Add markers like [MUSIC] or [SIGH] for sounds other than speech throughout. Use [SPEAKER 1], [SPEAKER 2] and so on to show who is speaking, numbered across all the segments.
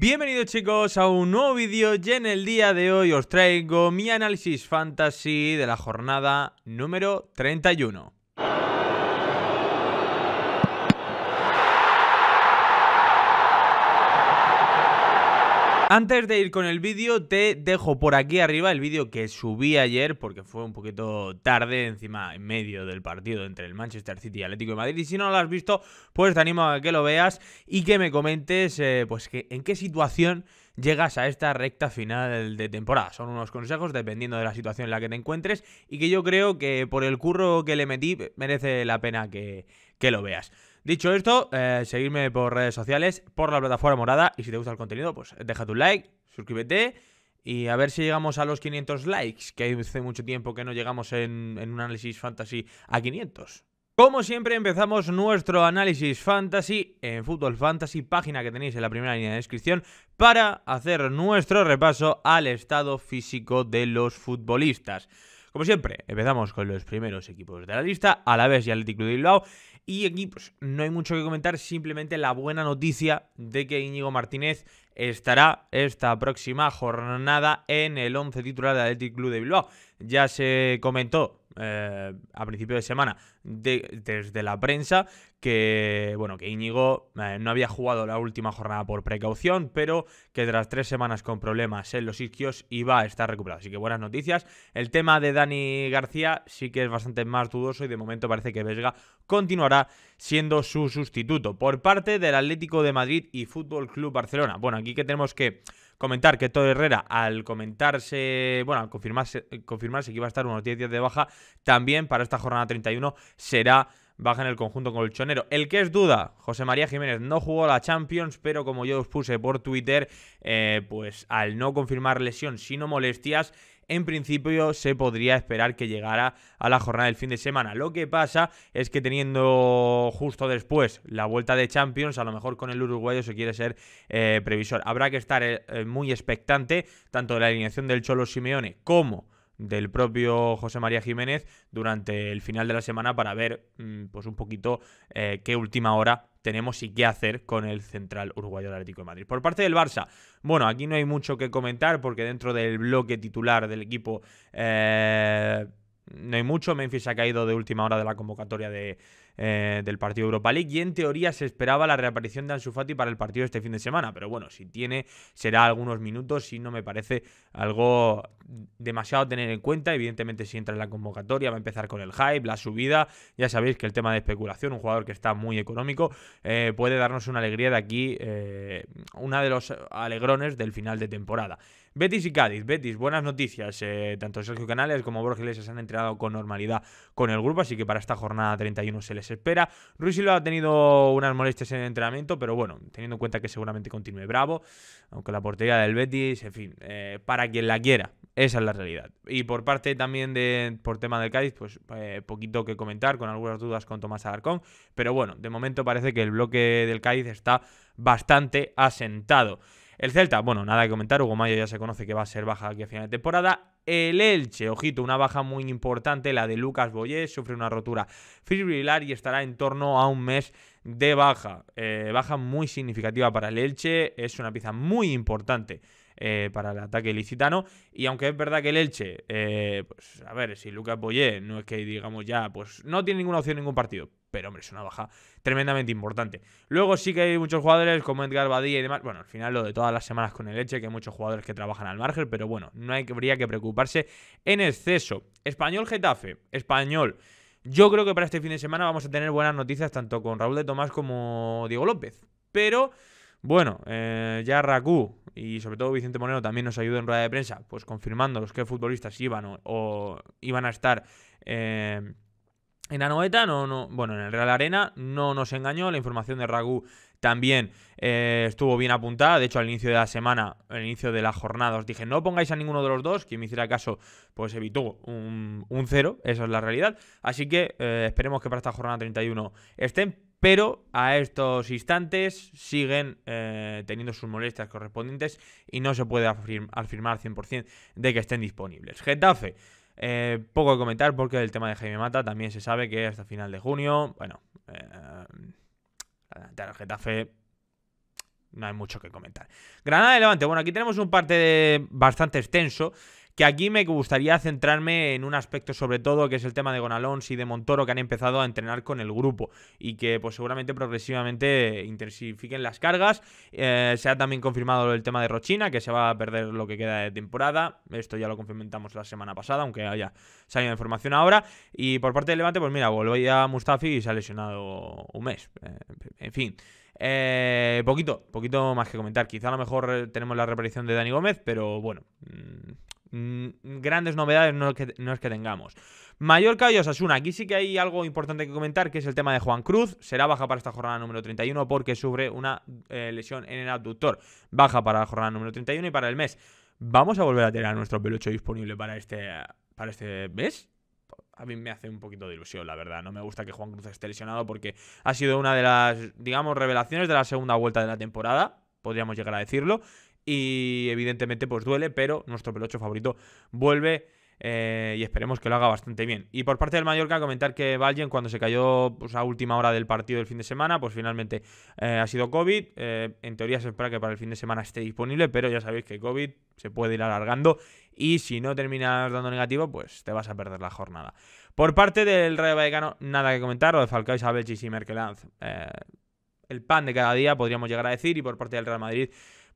[SPEAKER 1] Bienvenidos chicos a un nuevo vídeo y en el día de hoy os traigo mi análisis fantasy de la jornada número 31. Antes de ir con el vídeo, te dejo por aquí arriba el vídeo que subí ayer, porque fue un poquito tarde, encima en medio del partido entre el Manchester City y Atlético de Madrid. Y si no lo has visto, pues te animo a que lo veas y que me comentes eh, pues en qué situación llegas a esta recta final de temporada. Son unos consejos dependiendo de la situación en la que te encuentres y que yo creo que por el curro que le metí merece la pena que, que lo veas. Dicho esto, eh, seguidme seguirme por redes sociales, por la plataforma morada y si te gusta el contenido, pues deja tu like, suscríbete y a ver si llegamos a los 500 likes, que hace mucho tiempo que no llegamos en, un análisis fantasy a 500. Como siempre empezamos nuestro análisis fantasy en Fútbol Fantasy, página que tenéis en la primera línea de descripción, para hacer nuestro repaso al estado físico de los futbolistas. Como siempre, empezamos con los primeros equipos de la lista, a la vez y Athletic Club de Bilbao. Y equipos no hay mucho que comentar, simplemente la buena noticia de que Íñigo Martínez estará esta próxima jornada en el 11 titular de Atlético Club de Bilbao. Ya se comentó eh, a principio de semana desde la prensa que, bueno, que Íñigo eh, no había jugado la última jornada por precaución, pero que tras tres semanas con problemas en los isquios iba a estar recuperado. Así que buenas noticias. El tema de Dani García sí que es bastante más dudoso y de momento parece que Vesga continuará siendo su sustituto. Por parte del Atlético de Madrid y Fútbol Club Barcelona. Bueno, aquí que tenemos que Comentar que todo Herrera, al comentarse, bueno, al confirmarse, eh, confirmarse que iba a estar unos 10 10 de baja, también para esta jornada 31 será baja en el conjunto con El que es duda, José María Jiménez no jugó la Champions, pero como yo os puse por Twitter, eh, pues al no confirmar lesión sino molestias, en principio se podría esperar que llegara a la jornada del fin de semana. Lo que pasa es que teniendo justo después la vuelta de Champions, a lo mejor con el uruguayo se quiere ser eh, previsor. Habrá que estar eh, muy expectante tanto de la alineación del Cholo Simeone como del propio José María Jiménez durante el final de la semana para ver mm, pues un poquito eh, qué última hora tenemos y qué hacer con el central uruguayo del Atlético de Madrid. Por parte del Barça, bueno, aquí no hay mucho que comentar porque dentro del bloque titular del equipo eh, no hay mucho. Memphis ha caído de última hora de la convocatoria de eh, del partido Europa League y en teoría se esperaba la reaparición de Ansu Fati para el partido este fin de semana, pero bueno, si tiene será algunos minutos, si no me parece algo demasiado tener en cuenta, evidentemente si entra en la convocatoria va a empezar con el hype, la subida, ya sabéis que el tema de especulación, un jugador que está muy económico, eh, puede darnos una alegría de aquí, eh, una de los alegrones del final de temporada. Betis y Cádiz. Betis, buenas noticias. tanto Sergio Canales como Borges se han entrenado con normalidad con el grupo, así que para esta jornada 31 se les espera. Ruiz lo ha tenido unas molestias en el entrenamiento, pero bueno, teniendo en cuenta que seguramente continúe bravo, aunque la portería del Betis, en fin, eh, para quien la quiera, esa es la realidad. Y por parte también de, por tema del Cádiz, pues eh, poquito que comentar, con algunas dudas con Tomás Alarcón, pero bueno, de momento parece que el bloque del Cádiz está bastante asentado. El Celta, bueno, nada que comentar, Hugo Mayo ya se conoce que va a ser baja aquí a final de temporada. El Elche, ojito, una baja muy importante, la de Lucas Boyé, sufre una rotura fibrilar y estará en torno a un mes de baja. Eh, baja muy significativa para el Elche, es una pieza muy importante eh, para el ataque licitano. Y aunque es verdad que el Elche, eh, pues a ver, si Lucas Boyé no es que digamos ya, pues no tiene ninguna opción en ningún partido, pero, hombre, es una baja tremendamente importante. Luego sí que hay muchos jugadores como Edgar Badía y demás. Bueno, al final lo de todas las semanas con el Leche, que hay muchos jugadores que trabajan al margen, pero bueno, no hay, habría que preocuparse en exceso. Español Getafe, español. Yo creo que para este fin de semana vamos a tener buenas noticias tanto con Raúl de Tomás como Diego López. Pero, bueno, eh, ya Rakú y sobre todo Vicente Moreno también nos ayudó en rueda de prensa, pues confirmando los que futbolistas iban o, iban a estar. Eh, en Anoeta, no, no, bueno, en el Real Arena no nos engañó, la información de Ragú también eh, estuvo bien apuntada, de hecho al inicio de la semana, al inicio de la jornada os dije no pongáis a ninguno de los dos, quien me hiciera caso pues evitó un, cero, esa es la realidad, así que eh, esperemos que para esta jornada 31 estén, pero a estos instantes siguen eh, teniendo sus molestias correspondientes y no se puede afirmar afirmar 100% de que estén disponibles. Getafe. Eh, poco que comentar porque el tema de Jaime Mata también se sabe que hasta final de junio, bueno, eh, la Getafe no hay mucho que comentar. Granada de Levante, bueno, aquí tenemos un parte de bastante extenso que aquí me gustaría centrarme en un aspecto sobre todo que es el tema de Gonalons y de Montoro que han empezado a entrenar con el grupo y que pues seguramente progresivamente intensifiquen las cargas. Eh, se ha también confirmado el tema de Rochina que se va a perder lo que queda de temporada. Esto ya lo confirmamos la semana pasada, aunque haya salido información ahora. Y por parte del Levante, pues mira, ya Mustafi y se ha lesionado un mes. Eh, en fin. Eh, poquito, poquito más que comentar. Quizá a lo mejor tenemos la reparición de Dani Gómez, pero bueno. Mm, Mm, grandes novedades no es, que, tengamos. Mallorca y Osasuna. Aquí sí que hay algo importante que comentar, que es el tema de Juan Cruz. Será baja para esta jornada número 31 porque sufre una eh, lesión en el abductor. Baja para la jornada número 31 y para el mes. Vamos a volver a tener a nuestro pelucho disponible para este, para este mes. A mí me hace un poquito de ilusión, la verdad. No me gusta que Juan Cruz esté lesionado porque ha sido una de las, digamos, revelaciones de la segunda vuelta de la temporada. Podríamos llegar a decirlo y evidentemente pues duele, pero nuestro pelocho favorito vuelve eh, y esperemos que lo haga bastante bien. Y por parte del Mallorca, comentar que Valjen, cuando se cayó pues, a última hora del partido del fin de semana, pues finalmente eh, ha sido COVID. Eh, en teoría se espera que para el fin de semana esté disponible, pero ya sabéis que COVID se puede ir alargando y si no terminas dando negativo, pues te vas a perder la jornada. Por parte del Real Vallecano, nada que comentar, lo de Falcao, Isabel, y Merkelanz. el pan de cada día, podríamos llegar a decir, y por parte del Real Madrid,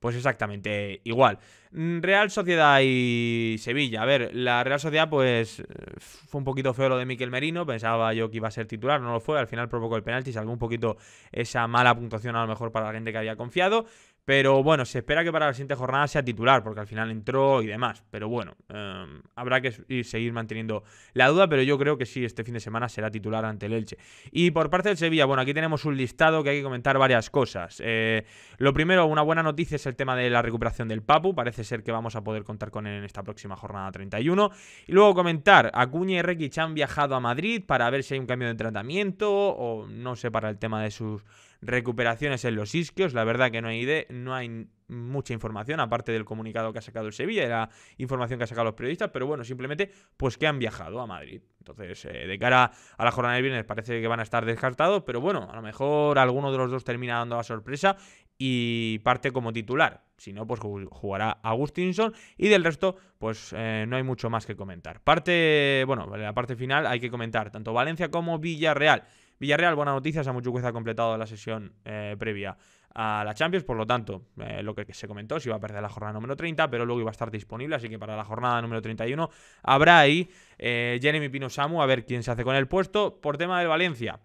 [SPEAKER 1] pues exactamente igual. Mm, Real Sociedad y Sevilla. A ver, la Real Sociedad, pues eh, fue un poquito feo lo de Miquel Merino. Pensaba yo que iba a ser titular, no lo fue. Al final provocó el penalti, salvó un poquito esa mala puntuación a lo mejor para la gente que había confiado. Pero bueno, se espera que para la siguiente jornada sea titular, porque al final entró y demás. Pero bueno, em, habrá que seguir manteniendo la duda, pero yo creo que sí, este fin de semana será titular ante el Elche. Y por parte del Sevilla, bueno, aquí tenemos un listado que hay que comentar varias cosas. Eh, lo primero, una buena noticia es el tema de la recuperación del Papu. Parece ser que vamos a poder contar con él en esta próxima jornada 31. Y luego comentar, Acuña y Requiche han viajado a Madrid para ver si hay un cambio de tratamiento o no sé, para el tema de sus recuperaciones en los isquios. La verdad que no hay, de, no hay mucha información, aparte del comunicado que ha sacado el Sevilla y la información que ha sacado los periodistas, pero bueno, simplemente pues que han viajado a Madrid. Entonces, eh, de cara a la jornada del viernes parece que van a estar descartados, pero bueno, a lo mejor alguno de los dos termina dando la sorpresa y parte como titular. Si no, pues jugará Agustinson y del resto, pues eh, no hay mucho más que comentar. Parte, bueno, la parte final hay que comentar tanto Valencia como Villarreal. Villarreal, noticia, noticias, Se ha completado la sesión eh, previa a la Champions, por lo tanto, eh, lo que se comentó, si iba a perder la jornada número 30, pero luego iba a estar disponible, así que para la jornada número 31 habrá ahí Jeremy Pino Samu, a ver quién se hace con el puesto. Por tema de Valencia,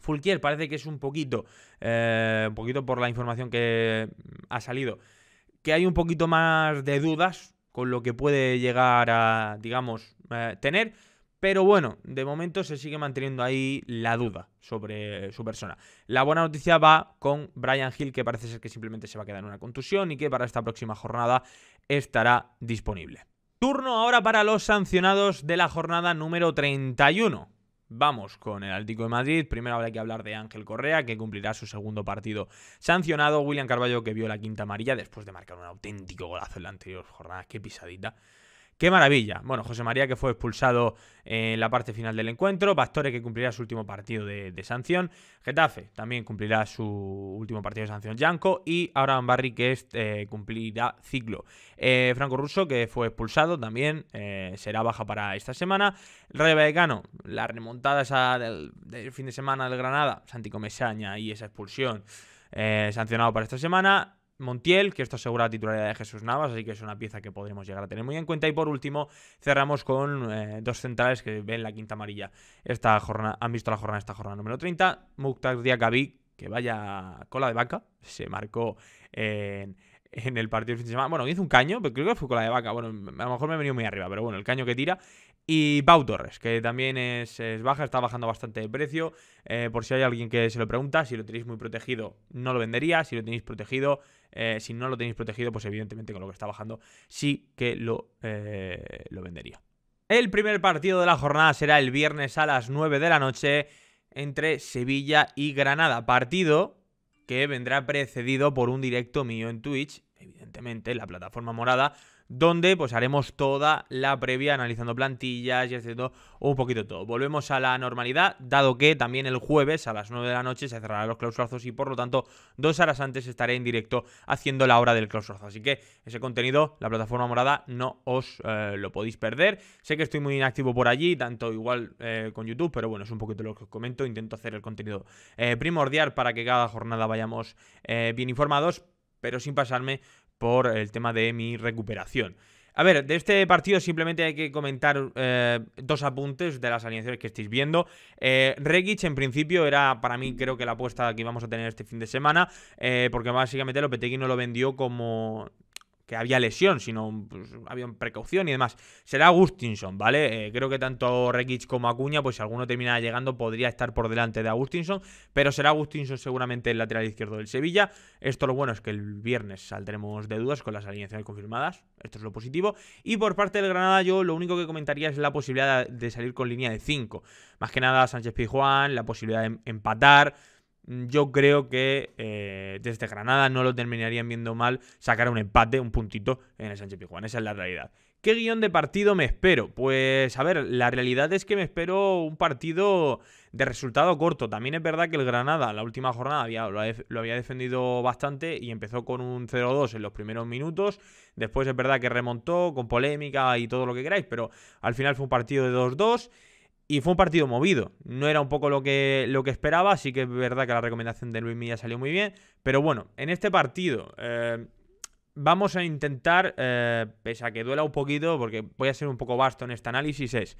[SPEAKER 1] Fulquier parece que es un poquito, eh, un poquito por la información que mm, ha salido, que hay un poquito más de dudas con lo que puede llegar a, digamos, eh, tener. Pero bueno, de momento se sigue manteniendo ahí la duda sobre su persona. La buena noticia va con Brian Hill, que parece ser que simplemente se va a quedar en una contusión y que para esta próxima jornada estará disponible. Turno ahora para los sancionados de la jornada número 31. Vamos con el Atlético de Madrid. Primero habrá que hablar de Ángel Correa, que cumplirá su segundo partido sancionado. William Carballo, que vio la quinta amarilla después de marcar un auténtico golazo en la anterior jornada. Qué pisadita. ¡Qué maravilla! Bueno, José María que fue expulsado en la parte final del encuentro, Pastore que cumplirá su último partido de, sanción, Getafe también cumplirá su último partido de sanción, Yanko. y Abraham Barry que eh, cumplirá ciclo. Eh, Franco Russo que fue expulsado también eh, será baja para esta semana. Rayo Vallecano, la remontada esa del, fin de semana del Granada, Santi Comesaña y esa expulsión sancionado para esta semana. Montiel, que esto asegura la titularidad de Jesús Navas, así que es una pieza que podremos llegar a tener muy en cuenta. Y por último, cerramos con eh, dos centrales que ven la quinta amarilla. Esta jornada, han visto la jornada, esta jornada número 30. Mukhtar Diakabi, que vaya cola de vaca, se marcó en, el partido fin de semana. Bueno, hizo un caño, pero creo que fue cola de vaca. Bueno, a lo mejor me he venido muy arriba, pero bueno, el caño que tira. Y Pau Torres, que también es, baja, está bajando bastante de precio. Eh, por si hay alguien que se lo pregunta, si lo tenéis muy protegido, no lo vendería. Si lo tenéis protegido, eh, si no lo tenéis protegido, pues evidentemente con lo que está bajando sí que lo, eh, lo vendería. El primer partido de la jornada será el viernes a las 9 de la noche entre Sevilla y Granada. Partido que vendrá precedido por un directo mío en Twitch, evidentemente, en la plataforma morada donde pues haremos toda la previa analizando plantillas y haciendo un poquito todo. Volvemos a la normalidad, dado que también el jueves a las 9 de la noche se cerrarán los clausurazos y por lo tanto dos horas antes estaré en directo haciendo la hora del clausurazo. Así que ese contenido, la plataforma morada, no os eh, lo podéis perder. Sé que estoy muy inactivo por allí, tanto igual eh, con YouTube, pero bueno, es un poquito lo que os comento. Intento hacer el contenido eh, primordial para que cada jornada vayamos bien informados, pero sin pasarme por el tema de mi recuperación. A ver, de este partido simplemente hay que comentar eh, dos apuntes de las alineaciones que estáis viendo. Eh, en principio, era para mí, creo que la apuesta que íbamos a tener este fin de semana, eh, porque básicamente Lopetegui no lo vendió como que había lesión, sino pues, había precaución y demás. Será Agustinson, ¿vale? Eh, creo que tanto Rekic como Acuña, pues si alguno termina llegando, podría estar por delante de Agustinson, pero será Agustinson seguramente el lateral izquierdo del Sevilla. Esto lo bueno es que el viernes saldremos de dudas con las alineaciones confirmadas, esto es lo positivo. Y por parte del Granada, yo lo único que comentaría es la posibilidad de salir con línea de 5. Más que nada Sánchez Pijuan, la posibilidad de em-, empatar. Mm, yo creo que eh, desde Granada no lo terminarían viendo mal sacar un empate, un puntito en el Sánchez Pijuan Esa es la realidad. ¿Qué guión de partido me espero? Pues a ver, la realidad es que me espero un partido de resultado corto. También es verdad que el Granada, la última jornada, había, lo, había defendido bastante y empezó con un 0-2 en los primeros minutos. Después es verdad que remontó con polémica y todo lo que queráis, pero al final fue un partido de 2-2. Y fue un partido movido. No era un poco lo que, lo que esperaba, así que es verdad que la recomendación de Luis Milla salió muy bien. Pero bueno, en este partido eh, vamos a intentar, eh, pese a que duela un poquito, porque voy a ser un poco vasto en este análisis, es...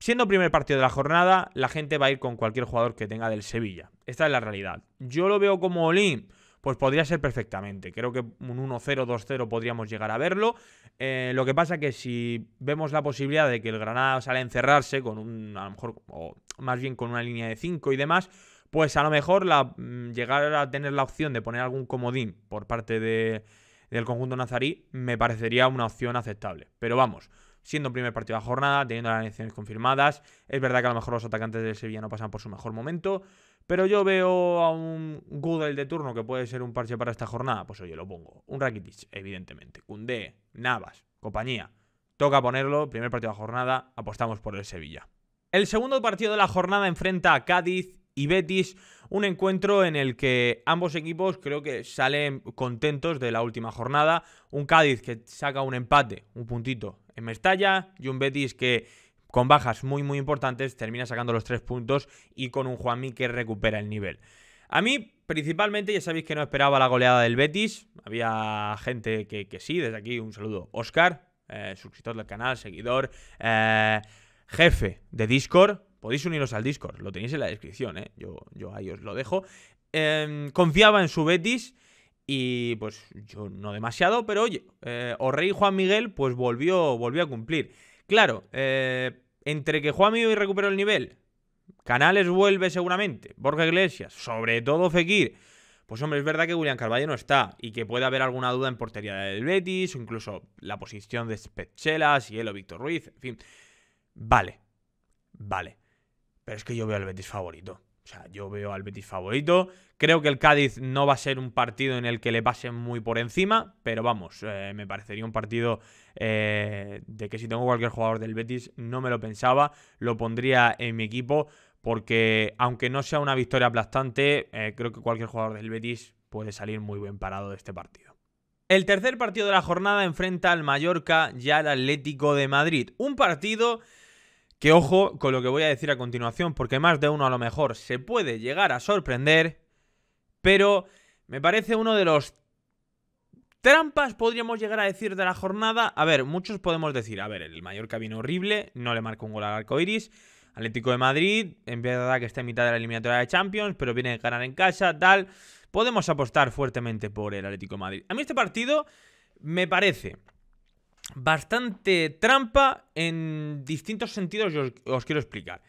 [SPEAKER 1] Siendo primer partido de la jornada, la gente va a ir con cualquier jugador que tenga del Sevilla. Esta es la realidad. Yo lo veo como Olin pues podría ser perfectamente. Creo que un 1-0, 2-0 podríamos llegar a verlo. Eh, lo que pasa que si vemos la posibilidad de que el Granada sale a encerrarse con un, a lo mejor, o más bien con una línea de 5 y demás, pues a lo mejor mm, llegar a tener la opción de poner algún comodín por parte del conjunto nazarí me parecería una opción aceptable. Pero vamos, siendo primer partido de la jornada, teniendo las elecciones confirmadas, es verdad que a lo mejor los atacantes de Sevilla no pasan por su mejor momento, pero yo veo a un Google de turno que puede ser un parche para esta jornada. Pues oye, lo pongo. Un Rakitic, evidentemente. Cundé, Navas, compañía. Toca ponerlo. Primer partido de la jornada. Apostamos por el Sevilla. El segundo partido de la jornada enfrenta a Cádiz y Betis. Un encuentro en el que ambos equipos creo que salen contentos de la última jornada. Un Cádiz que saca un empate, un puntito en Mestalla. Y un Betis que con bajas muy muy importantes, termina sacando los tres puntos y con un Juanmi que recupera el nivel. A mí, principalmente, ya sabéis que no esperaba la goleada del Betis. Había gente que, sí, desde aquí un saludo. Oscar, eh, suscriptor del canal, seguidor, eh, jefe de Discord. Podéis uniros al Discord, lo tenéis en la descripción, eh. yo, yo ahí os lo dejo. Em, confiaba en su Betis. Y pues yo no demasiado, pero oye, Rey Juan Miguel pues volvió, volvió a cumplir. Claro, eh, entre que mío y recuperó el nivel, Canales vuelve seguramente, Borja Iglesias, sobre todo Fekir. Pues hombre, es verdad que William Carvalho no está y que puede haber alguna duda en portería del Betis o incluso la posición de Spechela, elo Víctor Ruiz, en fin. Vale, vale. Pero es que yo veo al Betis favorito. O sea, yo veo al Betis favorito. Creo que el Cádiz no va a ser un partido en el que le pasen muy por encima, pero vamos, eh, me parecería un partido eh, de que si tengo cualquier jugador del Betis, no me lo pensaba, lo pondría en mi equipo, porque aunque no sea una victoria aplastante, eh, creo que cualquier jugador del Betis puede salir muy bien parado de este partido. El tercer partido de la jornada enfrenta al Mallorca y al Atlético de Madrid. Un partido que ojo con lo que voy a decir a continuación, porque más de uno a lo mejor se puede llegar a sorprender, pero me parece uno de los trampas, podríamos llegar a decir, de la jornada. A ver, muchos podemos decir, a ver, el Mallorca vino horrible, no le marcó un gol al arco iris. Atlético de Madrid, en verdad que está en mitad de la eliminatoria de Champions, pero viene a ganar en casa, tal. Podemos apostar fuertemente por el Atlético de Madrid. A mí este partido me parece bastante trampa en distintos sentidos yo os, quiero explicar.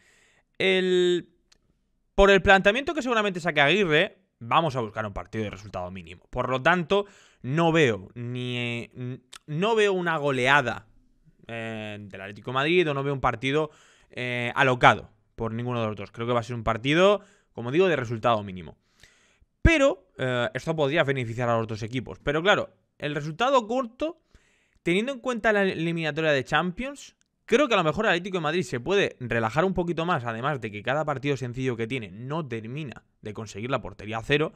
[SPEAKER 1] por el planteamiento que seguramente saque Aguirre, vamos a buscar un partido de resultado mínimo. Por lo tanto, no veo ni no veo una goleada eh, del Atlético Madrid o no veo un partido eh, alocado por ninguno de los dos. Creo que va a ser un partido, como digo, de resultado mínimo. Pero eh, esto podría beneficiar a los dos equipos. Pero claro, el resultado corto Teniendo en cuenta la eliminatoria de Champions, creo que a lo mejor el Atlético de Madrid se puede relajar un poquito más, además de que cada partido sencillo que tiene no termina de conseguir la portería a cero.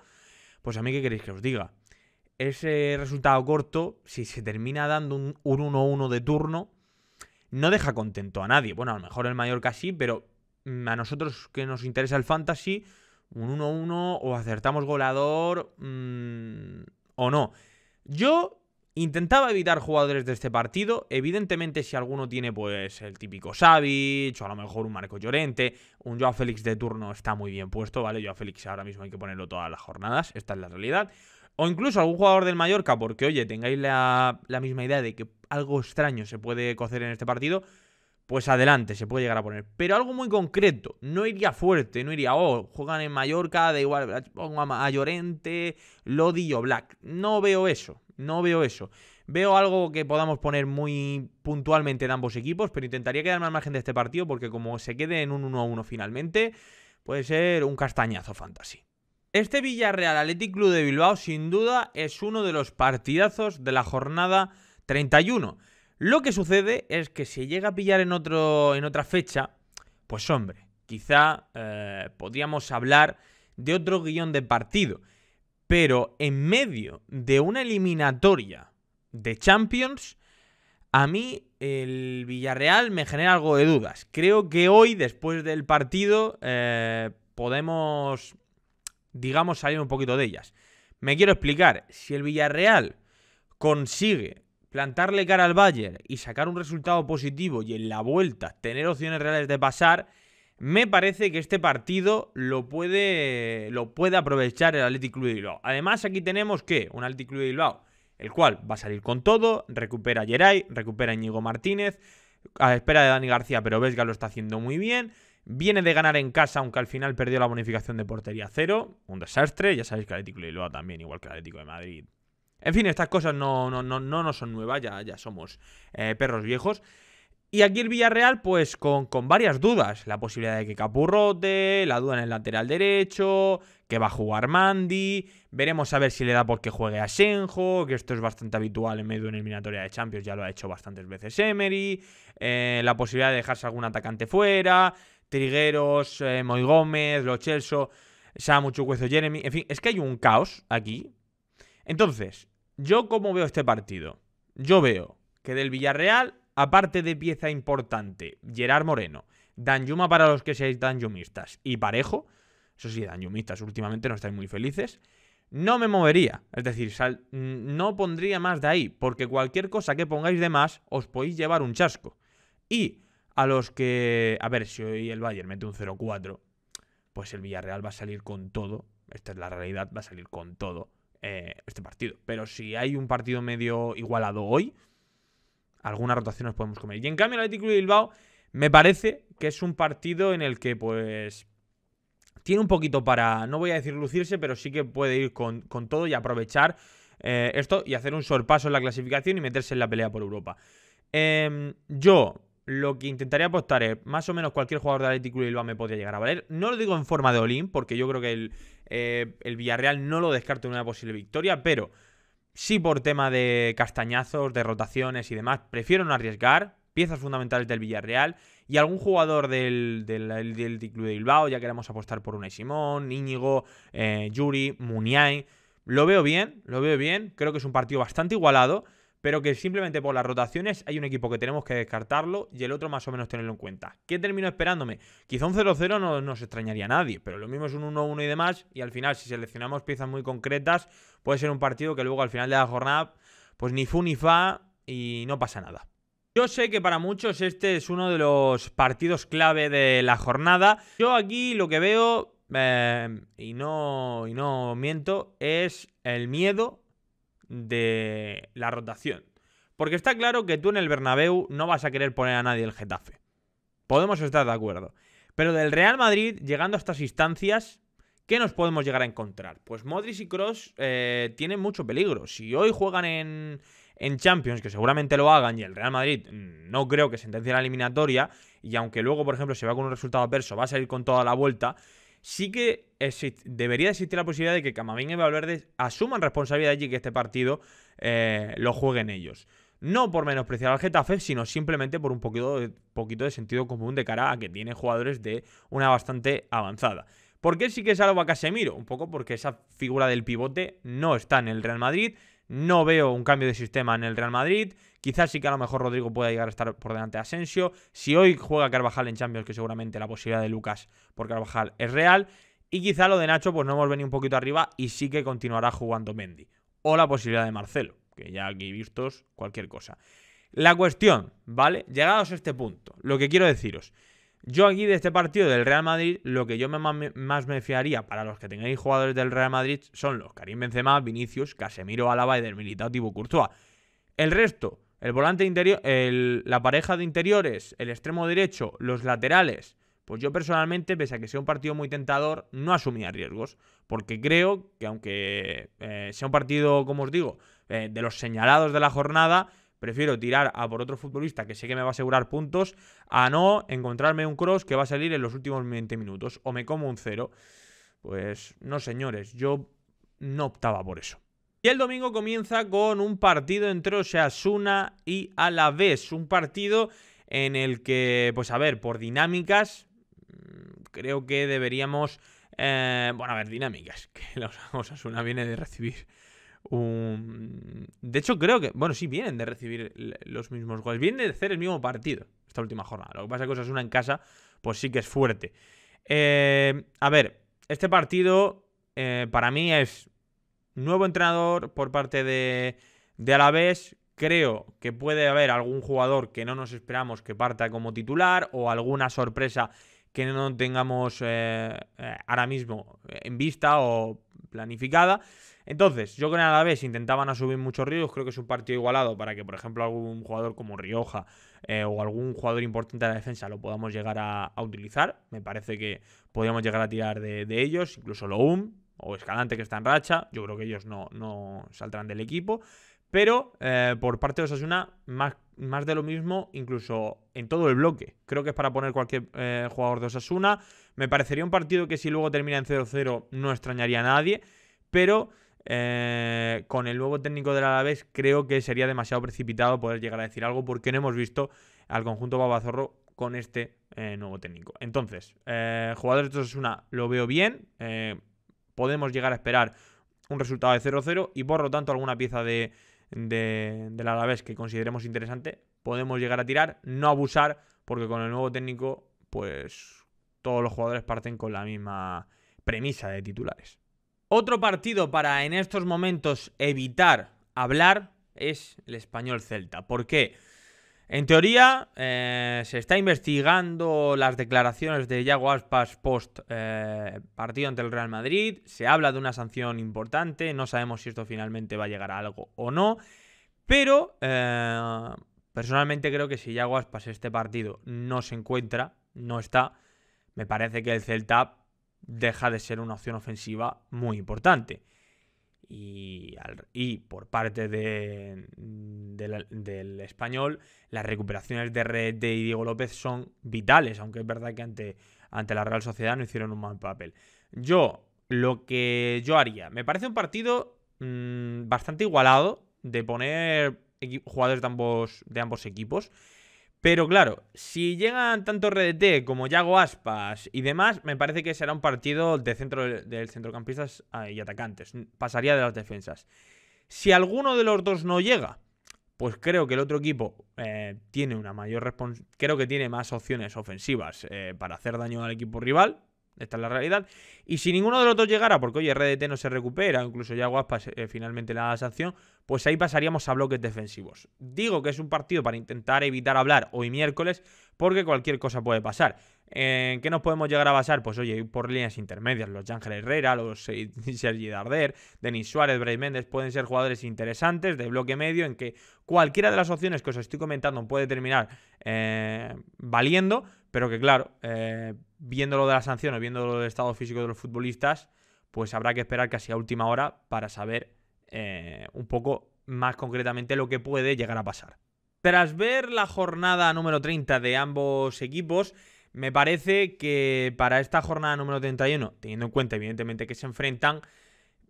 [SPEAKER 1] Pues a mí, ¿qué queréis que os diga? Ese resultado corto, si se termina dando un 1-1 de turno, no deja contento a nadie. Bueno, a lo mejor el Mallorca sí, pero mm, a nosotros que nos interesa el Fantasy, un 1-1 o acertamos goleador mm, o no. Yo Intentaba evitar jugadores de este partido. Evidentemente, si alguno tiene, pues, el típico Savic, o a lo mejor un Marco Llorente, un Joao Félix de turno está muy bien puesto, ¿vale? Joao Félix ahora mismo hay que ponerlo todas las jornadas, esta es la realidad. O incluso algún jugador del Mallorca, porque, oye, tengáis la, la misma idea de que algo extraño se puede cocer en este partido, pues adelante, se puede llegar a poner. Pero algo muy concreto, no iría fuerte, no iría, oh, juegan en Mallorca, da igual, pongo a Llorente, Lodi o Black. No veo eso, no veo eso. Veo algo que podamos poner muy puntualmente en ambos equipos, pero intentaría quedarme al margen de este partido porque como se quede en un 1-1 finalmente, puede ser un castañazo fantasy. Este Villarreal Athletic Club de Bilbao sin duda es uno de los partidazos de la jornada 31. Lo que sucede es que si llega a pillar en, otro, en otra fecha, pues hombre, quizá eh, podríamos hablar de otro guión de partido. Pero en medio de una eliminatoria de Champions, a mí el Villarreal me genera algo de dudas. Creo que hoy, después del partido, eh, podemos, digamos, salir un poquito de ellas. Me quiero explicar, si el Villarreal consigue plantarle cara al Bayern y sacar un resultado positivo y en la vuelta tener opciones reales de pasar, me parece que este partido lo puede, lo puede aprovechar el Athletic Club de Bilbao. Además, aquí tenemos que un Athletic Club de Bilbao, el cual va a salir con todo, recupera a Geray, recupera a Martínez, a espera de Dani García, pero Vesga lo está haciendo muy bien. Viene de ganar en casa, aunque al final perdió la bonificación de portería cero. Un desastre, ya sabéis que el Atlético de Bilbao también, igual que el Atlético de Madrid. En fin, estas cosas no, no, no, no son nuevas, ya, ya somos eh, perros viejos. Y aquí el Villarreal, pues con, con, varias dudas. La posibilidad de que Capurrote, la duda en el lateral derecho, que va a jugar Mandy. Veremos a ver si le da por qué juegue a Senjo, que esto es bastante habitual en medio de una eliminatoria de Champions, ya lo ha hecho bastantes veces Emery. Eh, la posibilidad de dejarse algún atacante fuera. Trigueros, eh, Moy Gómez, Lo Chelso, Samu Chucuezo, Jeremy. En fin, es que hay un caos aquí. Entonces, yo cómo veo este partido. Yo veo que del Villarreal aparte de pieza importante, Gerard Moreno, Danjuma para los que seáis danjumistas y Parejo, eso sí, danjumistas últimamente no estáis muy felices, no me movería, es decir, mm, no pondría más de ahí, porque cualquier cosa que pongáis de más os podéis llevar un chasco. Y a los que, a ver, si hoy el Bayern mete un 0-4, pues el Villarreal va a salir con todo, esta es la realidad, va a salir con todo eh, este partido. Pero si hay un partido medio igualado hoy, Alguna rotación nos podemos comer. Y en cambio, el Atlético de Bilbao me parece que es un partido en el que, pues, tiene un poquito para, no voy a decir lucirse, pero sí que puede ir con, todo y aprovechar eh, esto y hacer un sorpaso en la clasificación y meterse en la pelea por Europa. Em, yo lo que intentaría apostar es, más o menos cualquier jugador de Atlético de Bilbao me podría llegar a valer. No lo digo en forma de Olim, porque yo creo que el, eh, el Villarreal no lo descarta en una posible victoria, pero Sí por tema de castañazos, de rotaciones y demás, prefiero no arriesgar piezas fundamentales del Villarreal y algún jugador del, Club de Bilbao, ya queremos apostar por Unai Simón, Íñigo, Yuri, eh, Muniain. Lo veo bien, lo veo bien, creo que es un partido bastante igualado pero que simplemente por las rotaciones hay un equipo que tenemos que descartarlo y el otro más o menos tenerlo en cuenta. ¿Qué termino esperándome? Quizá un 0-0 no nos extrañaría a nadie, pero lo mismo es un 1-1 y demás, y al final si seleccionamos piezas muy concretas, puede ser un partido que luego al final de la jornada, pues ni fu ni fa y no pasa nada. Yo sé que para muchos este es uno de los partidos clave de la jornada. Yo aquí lo que veo, eh, y, no, y no miento, es el miedo de la rotación. Porque está claro que tú en el Bernabéu no vas a querer poner a nadie el Getafe. Podemos estar de acuerdo. Pero del Real Madrid, llegando a estas instancias, ¿qué nos podemos llegar a encontrar? Pues Modric y Cross eh, tienen mucho peligro. Si hoy juegan en, en Champions, que seguramente lo hagan, y el Real Madrid mm, no creo que sentencie la eliminatoria, y aunque luego, por ejemplo, se va con un resultado perso va a salir con toda la vuelta, sí que debería existir la posibilidad de que Camavinga y Valverde asuman responsabilidad allí que este partido eh, lo jueguen ellos. No por menospreciar al Getafe, sino simplemente por un poquito de, sentido común de cara a que tiene jugadores de una bastante avanzada. ¿Por qué sí que es algo a Casemiro? Un poco porque esa figura del pivote no está en el Real Madrid. No veo un cambio de sistema en el Real Madrid. Quizás sí que a lo mejor Rodrigo pueda llegar a estar por delante de Asensio. Si hoy juega Carvajal en Champions, que seguramente la posibilidad de Lucas por Carvajal es real. Y quizá lo de Nacho, pues no hemos venido un poquito arriba y sí que continuará jugando Mendy. O la posibilidad de Marcelo, que ya aquí vistos cualquier cosa. La cuestión, ¿vale? Llegados a este punto, lo que quiero deciros yo aquí de este partido del Real Madrid, lo que yo más me fiaría para los que tengáis jugadores del Real Madrid son los Karim Benzema, Vinicius, Casemiro, Álava y del Militao Tibo Courtois. El resto, el volante interior, la pareja de interiores, el extremo derecho, los laterales. Pues yo personalmente, pese a que sea un partido muy tentador, no asumía riesgos. Porque creo que aunque eh, sea un partido, como os digo, eh, de los señalados de la jornada, Prefiero tirar a por otro futbolista que sé que me va a asegurar puntos a no encontrarme un cross que va a salir en los últimos 20 minutos o me como un cero. Pues no, señores, yo no optaba por eso. Y el domingo comienza con un partido entre Osasuna y Alavés, un partido en el que, pues a ver, por dinámicas, mm, creo que deberíamos... Eh, bueno, a ver, dinámicas, [LAUGHS] que la Osasuna viene de recibir de hecho, creo que... Bueno, sí, vienen de recibir los mismos goles. Vienen de hacer el mismo partido esta última jornada. Lo que pasa es que una en casa, pues sí que es fuerte. Eh, a ver, este partido eh, para mí es nuevo entrenador por parte de, de Alavés. Creo que puede haber algún jugador que no nos esperamos que parta como titular o alguna sorpresa que no tengamos eh, ahora mismo en vista o planificada. Entonces, yo creo que a la vez intentaban subir muchos ríos, creo que es un partido igualado para que, por ejemplo, algún jugador como Rioja eh, o algún jugador importante de la defensa lo podamos llegar a, utilizar. Me parece que podríamos llegar a tirar de, ellos, incluso Loum o Escalante que está en racha, yo creo que ellos no, no saldrán del equipo. Pero eh, por parte de Osasuna, más, más de lo mismo, incluso en todo el bloque. Creo que es para poner cualquier eh, jugador de Osasuna. Me parecería un partido que si luego termina en 0-0 no extrañaría a nadie. Pero eh, con el nuevo técnico del Alavés creo que sería demasiado precipitado poder llegar a decir algo porque no hemos visto al conjunto Babazorro con este eh, nuevo técnico. Entonces, eh, jugadores jugadores de una lo veo bien, podemos llegar a esperar un resultado de 0-0 y por lo tanto alguna pieza de, del Alavés que consideremos interesante podemos llegar a tirar, no abusar porque con el nuevo técnico pues todos los jugadores parten con la misma premisa de titulares. Otro partido para en estos momentos evitar hablar es el español Celta. ¿Por qué? En teoría, eh, se está investigando las declaraciones de Iago Aspas post eh, partido ante el Real Madrid. Se habla de una sanción importante. No sabemos si esto finalmente va a llegar a algo o no. Pero eh, personalmente creo que si Iago Aspas este partido no se encuentra, no está, me parece que el Celta deja de ser una opción ofensiva muy importante. Y, y por parte de, del español, las recuperaciones de Red de Diego López son vitales, aunque es verdad que ante, ante la Real Sociedad no hicieron un mal papel. Yo, lo que yo haría, me parece un partido mm, bastante igualado de poner jugadores de ambos, de ambos equipos. Pero claro, si llegan tanto RDT como Yago Aspas y demás, me parece que será un partido de centro del centrocampistas y atacantes. Pasaría de las defensas. Si alguno de los dos no llega, pues creo que el otro equipo eh, tiene una mayor creo que tiene más opciones ofensivas eh, para hacer daño al equipo rival. Esta es la realidad. Y si ninguno de los dos llegara, porque oye, RDT no se recupera, incluso ya Guaspa eh, finalmente la sanción, pues ahí pasaríamos a bloques defensivos. Digo que es un partido para intentar evitar hablar hoy miércoles, porque cualquier cosa puede pasar. ¿En eh, qué nos podemos llegar a basar? Pues oye, por líneas intermedias, los Ángel Herrera, los [LAUGHS] Sergi Darder, Denis Suárez, Bray Méndez, pueden ser jugadores interesantes de bloque medio, en que cualquiera de las opciones que os estoy comentando puede terminar eh, valiendo, pero que claro, eh, viendo lo de las sanciones, viendo lo del estado físico de los futbolistas, pues habrá que esperar casi a última hora para saber eh, un poco más concretamente lo que puede llegar a pasar. Tras ver la jornada número 30 de ambos equipos, me parece que para esta jornada número 31, teniendo en cuenta evidentemente que se enfrentan,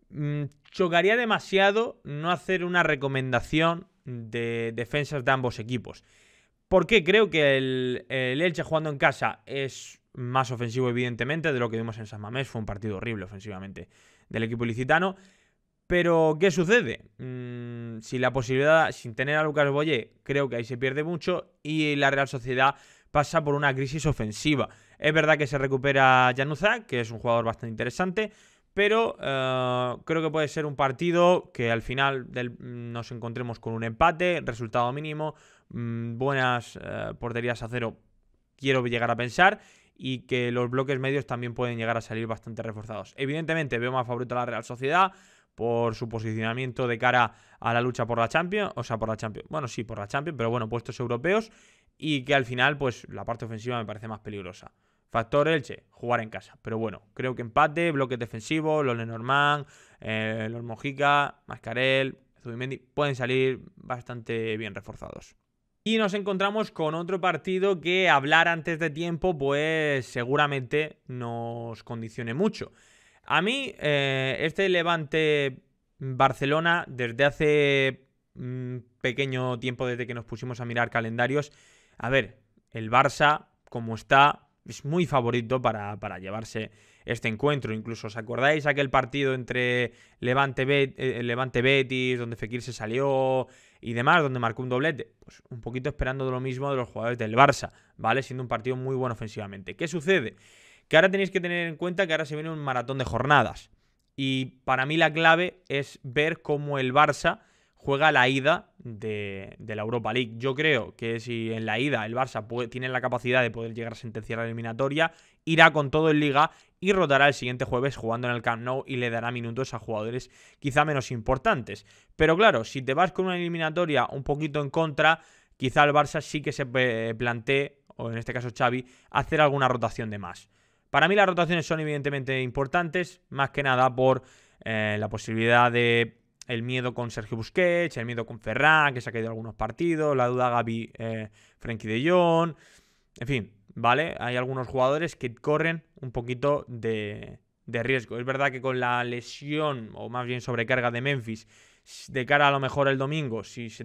[SPEAKER 1] mm, chocaría demasiado no hacer una recomendación de defensas de ambos equipos. ¿Por Creo que el, Elche jugando en casa es más ofensivo, evidentemente, de lo que vimos en San Mamés. Fue un partido horrible ofensivamente del equipo licitano. Pero, ¿qué sucede? Mm, si la posibilidad, sin tener a Lucas Boyé, creo que ahí se pierde mucho y la Real Sociedad pasa por una crisis ofensiva. Es verdad que se recupera Yanuza, que es un jugador bastante interesante, pero eh, creo que puede ser un partido que al final nos encontremos con un empate, resultado mínimo, Mm, buenas eh, porterías a cero, quiero llegar a pensar. Y que los bloques medios también pueden llegar a salir bastante reforzados. Evidentemente, veo más favorito a la Real Sociedad por su posicionamiento de cara a la lucha por la Champions, o sea, por la Champions, bueno, sí, por la Champions, pero bueno, puestos europeos y que al final, pues la parte ofensiva me parece más peligrosa. Factor Elche, jugar en casa, pero bueno, creo que empate, bloques defensivos, los Lenormand, eh, los Mojica, Mascarel, Zubimendi, pueden salir bastante bien reforzados. Y nos encontramos con otro partido que hablar antes de tiempo, pues seguramente nos condicione mucho. A mí, eh, este Levante Barcelona, desde hace un mm, pequeño tiempo, desde que nos pusimos a mirar calendarios, a ver, el Barça, como está, es muy favorito para, para llevarse este encuentro. Incluso, ¿os acordáis aquel partido entre eh, eh, Levante, Betis, donde Fekir se salió y demás, donde marcó un doblete? Pues un poquito esperando lo mismo de los jugadores del Barça, ¿vale? Siendo un partido muy bueno ofensivamente. ¿Qué sucede? Que ahora tenéis que tener en cuenta que ahora se viene un maratón de jornadas. Y para mí la clave es ver cómo el Barça juega la ida de, la Europa League. Yo creo que si en la ida el Barça tiene la capacidad de poder llegar a sentenciar la eliminatoria, irá con todo en liga y rotará el siguiente jueves jugando en el Camp Nou y le dará minutos a jugadores quizá menos importantes. Pero claro, si te vas con una eliminatoria un poquito en contra, quizá el Barça sí que se plantee, o en este caso Xavi, hacer alguna rotación de más. Para mí las rotaciones son evidentemente importantes, más que nada por eh, la posibilidad de el miedo con Sergio Busquets, el miedo con Ferran, que se ha caído algunos partidos, la duda Gaby, eh, Frenkie de Jong. En fin, ¿vale? Hay algunos jugadores que corren un poquito de, riesgo. Es verdad que con la lesión, o más bien sobrecarga de Memphis, de cara a lo mejor el domingo, si se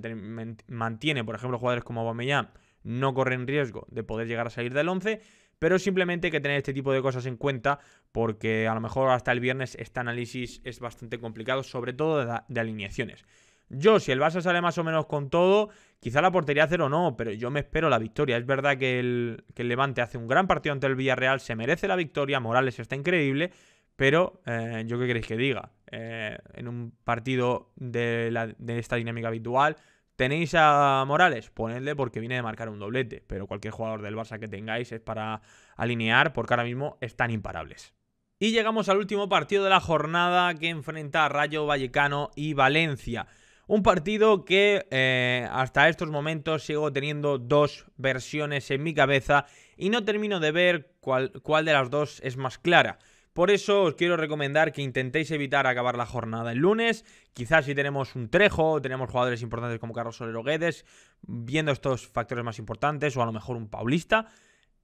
[SPEAKER 1] mantiene, por ejemplo, jugadores como Aubameyang, no corren riesgo de poder llegar a salir del 11, pero simplemente hay que tener este tipo de cosas en cuenta porque a lo mejor hasta el viernes este análisis es bastante complicado, sobre todo de, alineaciones. Yo, si el Barça sale más o menos con todo, quizá la portería cero no, pero yo me espero la victoria. Es verdad que el, que Levante hace un gran partido ante el Villarreal, se merece la victoria, Morales está increíble, pero eh, yo qué queréis que diga, eh, en un partido de esta dinámica habitual, ¿Tenéis a Morales? Ponedle porque viene de marcar un doblete, pero cualquier jugador del Barça que tengáis es para alinear porque ahora mismo están imparables. Y llegamos al último partido de la jornada que enfrenta a Rayo Vallecano y Valencia. Un partido que eh, hasta estos momentos sigo teniendo dos versiones en mi cabeza y no termino de ver cuál, cuál de las dos es más clara. Por eso os quiero recomendar que intentéis evitar acabar la jornada el lunes. Quizás si tenemos un Trejo, tenemos jugadores importantes como Carlos Solero Guedes, viendo estos factores más importantes, o a lo mejor un Paulista.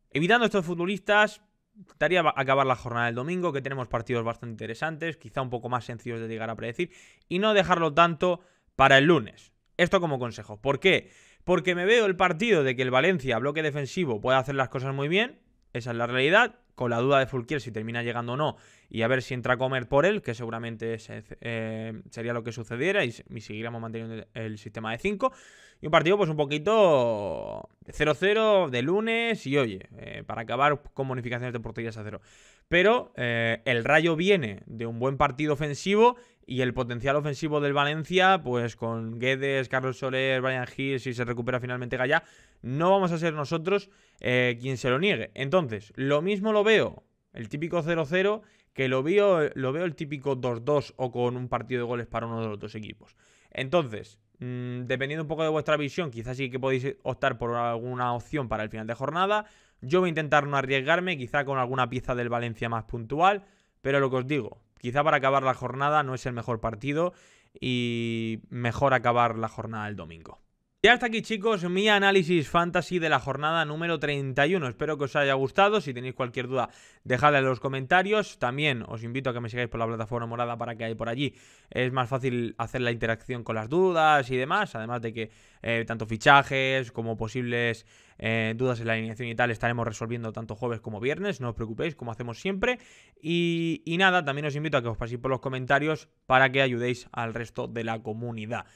[SPEAKER 1] Evitando estos futbolistas, estaría acabar la jornada del domingo, que tenemos partidos bastante interesantes, quizá un poco más sencillos de llegar a predecir, y no dejarlo tanto para el lunes. Esto como consejo. ¿Por qué? Porque me veo el partido de que el Valencia, bloque defensivo, puede hacer las cosas muy bien, esa es la realidad, con la duda de Fulquier si termina llegando o no y a ver si entra a comer por él, que seguramente eh, sería lo que sucediera y, y seguiríamos manteniendo el, sistema de 5. Y un partido pues un poquito de 0-0 de lunes y oye, eh, para acabar con bonificaciones de porterías a 0 Pero eh, el Rayo viene de un buen partido ofensivo y el potencial ofensivo del Valencia, pues con Guedes, Carlos Soler, Brian Hill, si se recupera finalmente Gallá, no vamos a ser nosotros quien se lo niegue. Entonces, lo mismo lo veo el típico 0-0 que lo veo, lo veo el típico 2-2 o con un partido de goles para uno de los dos equipos. Entonces, mm, dependiendo un poco de vuestra visión, quizás sí que podéis optar por alguna opción para el final de jornada. Yo voy a intentar no arriesgarme, quizá con alguna pieza del Valencia más puntual, pero lo que os digo, quizá para acabar la jornada no es el mejor partido y mejor acabar la jornada el domingo. Y hasta aquí chicos mi análisis fantasy de la jornada número 31, espero que os haya gustado, si tenéis cualquier duda dejadla en los comentarios, también os invito a que me sigáis por la plataforma morada para que hay por allí, es más fácil hacer la interacción con las dudas y demás, además de que eh, tanto fichajes como posibles eh, dudas en la alineación y tal estaremos resolviendo tanto jueves como viernes, no os preocupéis, como hacemos siempre. Y, y nada, también os invito a que os paséis por los comentarios para que ayudéis al resto de la comunidad.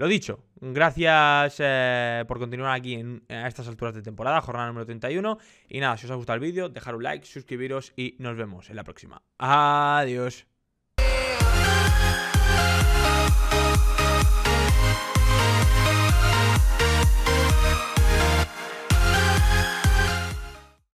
[SPEAKER 1] Lo dicho, gracias eh, por continuar aquí en, a estas alturas de temporada, jornada número 31. Y nada, si os ha gustado el vídeo, dejar un like, suscribiros y nos vemos en la próxima. Adiós.